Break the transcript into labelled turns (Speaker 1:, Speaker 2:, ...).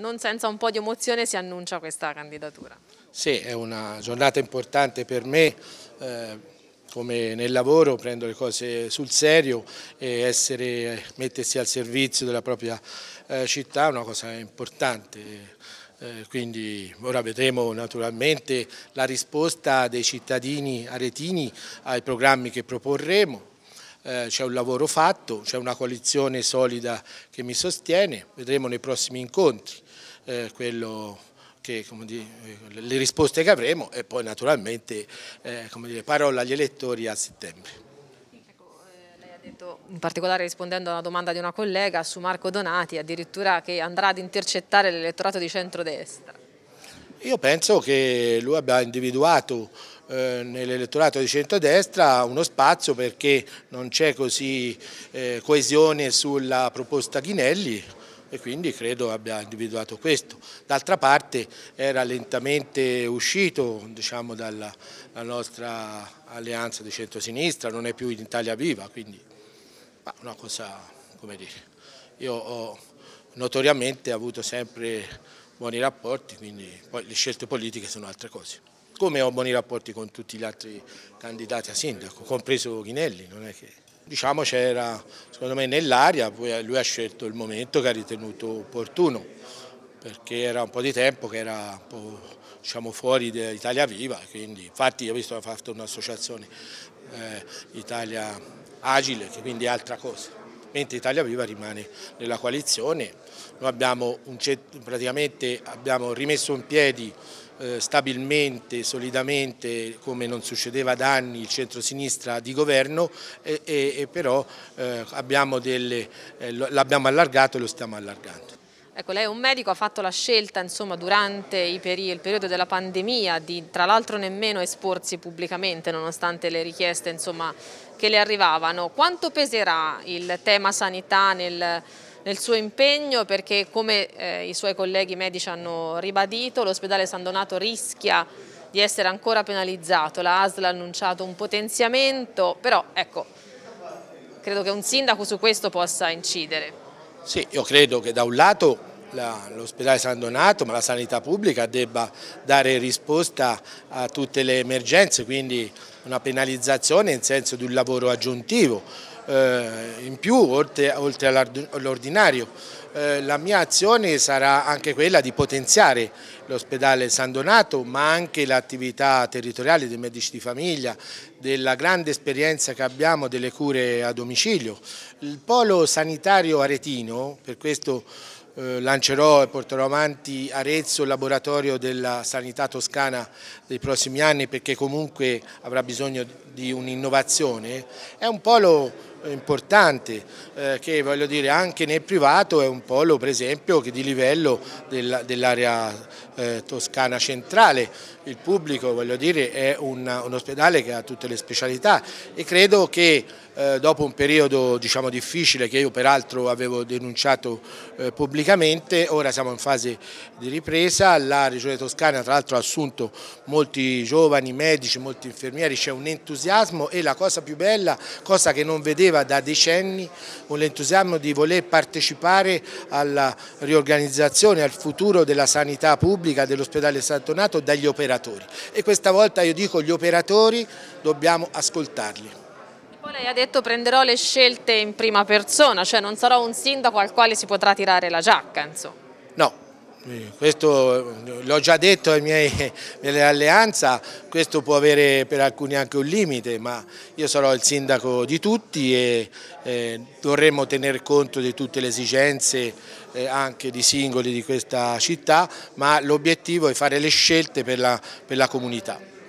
Speaker 1: non senza un po' di emozione si annuncia questa candidatura.
Speaker 2: Sì, è una giornata importante per me, eh, come nel lavoro prendo le cose sul serio e essere, mettersi al servizio della propria eh, città è una cosa importante. Eh, quindi ora vedremo naturalmente la risposta dei cittadini aretini ai programmi che proporremo eh, c'è un lavoro fatto, c'è una coalizione solida che mi sostiene, vedremo nei prossimi incontri eh, quello che, dire, eh, le risposte che avremo e poi naturalmente eh, dire, parola agli elettori a settembre ecco,
Speaker 1: eh, in particolare rispondendo a una domanda di una collega su Marco Donati, addirittura che andrà ad intercettare l'elettorato di centrodestra.
Speaker 2: Io penso che lui abbia individuato eh, nell'elettorato di centrodestra uno spazio perché non c'è così eh, coesione sulla proposta Ghinelli, e quindi credo abbia individuato questo. D'altra parte era lentamente uscito diciamo, dalla nostra alleanza di centrosinistra, non è più in Italia Viva, quindi una cosa come dire. Io ho notoriamente avuto sempre buoni rapporti, quindi poi le scelte politiche sono altre cose. Come ho buoni rapporti con tutti gli altri candidati a sindaco, compreso Ghinelli, non è che diciamo, c'era secondo me nell'aria, poi lui ha scelto il momento che ha ritenuto opportuno, perché era un po' di tempo che era un po' diciamo, fuori da Italia Viva, quindi, infatti io ho visto che ha fatto un'associazione eh, Italia Agile, quindi altra cosa mentre Italia Viva rimane nella coalizione. Noi abbiamo, un, praticamente abbiamo rimesso in piedi eh, stabilmente, solidamente, come non succedeva da anni, il centro-sinistra di governo e, e, e però eh, eh l'abbiamo eh, allargato e lo stiamo allargando.
Speaker 1: Ecco, lei è un medico, ha fatto la scelta insomma, durante il periodo della pandemia di tra l'altro nemmeno esporsi pubblicamente nonostante le richieste insomma, che le arrivavano. Quanto peserà il tema sanità nel, nel suo impegno? Perché come eh, i suoi colleghi medici hanno ribadito l'ospedale San Donato rischia di essere ancora penalizzato, la ASL ha annunciato un potenziamento, però ecco, credo che un sindaco su questo possa incidere.
Speaker 2: Sì, io credo che da un lato l'ospedale San Donato, ma la sanità pubblica debba dare risposta a tutte le emergenze, quindi una penalizzazione in senso di un lavoro aggiuntivo, eh, in più oltre, oltre all'ordinario. Eh, la mia azione sarà anche quella di potenziare l'ospedale San Donato, ma anche l'attività territoriale dei medici di famiglia, della grande esperienza che abbiamo delle cure a domicilio. Il polo sanitario aretino, per questo eh, lancerò e porterò avanti Arezzo, il laboratorio della sanità toscana dei prossimi anni perché comunque avrà bisogno di un'innovazione, è un polo eh, importante eh, che voglio dire anche nel privato è un polo per esempio che di livello dell'area eh, toscana centrale, il pubblico voglio dire è un, un ospedale che ha tutte le specialità e credo che eh, dopo un periodo diciamo, difficile che io peraltro avevo denunciato eh, pubblicamente, ora siamo in fase di ripresa, la Regione Toscana tra l'altro ha assunto molti giovani medici, molti infermieri, c'è un entusiasmo e la cosa più bella, cosa che non vedeva da decenni, l'entusiasmo di voler partecipare alla riorganizzazione, al futuro della sanità pubblica dell'ospedale Santonato dagli operatori e questa volta io dico gli operatori dobbiamo ascoltarli.
Speaker 1: Poi lei ha detto prenderò le scelte in prima persona, cioè non sarò un sindaco al quale si potrà tirare la giacca. Insomma.
Speaker 2: No, eh, questo eh, l'ho già detto ai miei alleanza, questo può avere per alcuni anche un limite, ma io sarò il sindaco di tutti e eh, dovremmo tener conto di tutte le esigenze eh, anche di singoli di questa città, ma l'obiettivo è fare le scelte per la, per la comunità.